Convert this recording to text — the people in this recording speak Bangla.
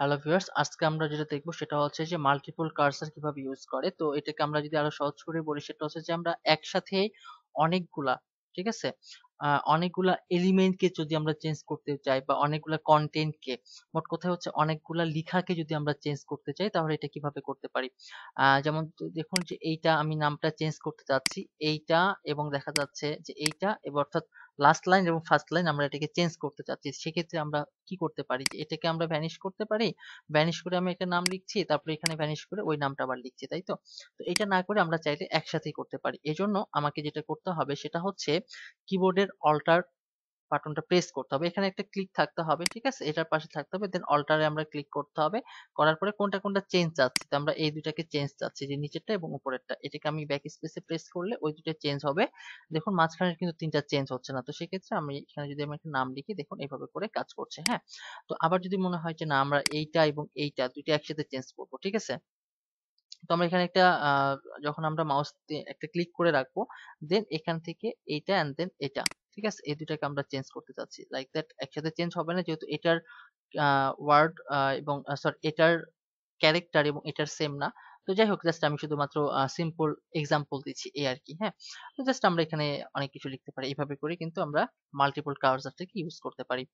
হ্যালো ভিউয়ার্স আজকে আমরা যেটা দেখবো সেটা হচ্ছে যে মাল্টিপল কার্সার কিভাবে ইউজ করে তো এটাকে আমরা যদি আরো সহজ করে বলি সেটা হচ্ছে যে আমরা একসাথে অনেকগুলা ঠিক আছে অনেকগুলা এলিমেন্টকে যদি আমরা চেঞ্জ করতে চাই বা অনেকগুলা কন্টেন্টকে মোট কথা হচ্ছে অনেকগুলা লেখাকে যদি আমরা চেঞ্জ করতে চাই তাহলে এটা কিভাবে করতে পারি যেমন দেখুন যে এইটা আমি নামটা চেঞ্জ করতে চাচ্ছি এইটা এবং দেখা যাচ্ছে যে এইটা এবং অর্থাৎ লাস্ট লাইন এবং ফার্স্ট লাইন আমরা এটাকে চেঞ্জ করতে চাচ্ছি সেক্ষেত্রে আমরা কি করতে পারি এটাকে আমরা ভ্যানিশ করতে পারি ভ্যানিশ করে আমি একটা নাম লিখছি তারপরে এখানে ভ্যানিশ করে ওই নামটা আবার লিখছি তাই তো তো এটা না করে আমরা চাইলে একসাথেই করতে পারি এজন্য আমাকে যেটা করতে হবে সেটা হচ্ছে কিবোর্ডের অল্টার বাটনটা প্রেস করতে হবে এখানে একটা ক্লিক থাকতে হবে ঠিক আছে এটার পাশে থাকতে হবে দেন অল্টারে আমরা ক্লিক করতে হবে করার পরে কোনটা কোনটা চেঞ্জ চাচ্ছি তো আমরা এই দুইটাকে চেঞ্জ চাচ্ছি যে নিচেরটা এবং উপরেরটা এটাকে আমি ব্যাক স্পেসে প্রেস করলে ওই দুটা চেঞ্জ হবে দেখুন মাঝখানে কিন্তু তিনটা চেঞ্জ হচ্ছে না তো সেক্ষেত্রে আমি এখানে যদি আমি একটা নাম লিখি দেখুন এইভাবে করে কাজ করছে হ্যাঁ তো আবার যদি মনে হয় যে না আমরা এইটা এবং এইটা দুইটা একসাথে চেঞ্জ করবো ঠিক আছে তো আমরা এখানে একটা যখন আমরা মাউস একটা ক্লিক করে রাখবো দেন এখান থেকে এইটা এন্ড দেন এটা ঠিক আছে এই দুটাকে আমরা চেঞ্জ করতে চাচ্ছি লাইক দ্যাট একসাথে চেঞ্জ হবে না যেহেতু এটার ওয়ার্ড এবং সরি এটার ক্যারেক্টার এবং এটার সেম না তো যাই হোক জাস্ট আমি শুধুমাত্র সিম্পল এক্সাম্পল দিচ্ছি এই আর কি হ্যাঁ তো জাস্ট আমরা এখানে অনেক কিছু লিখতে পারি এইভাবে করে কিন্তু আমরা মাল্টিপল কার্সারটাকে ইউজ করতে পারি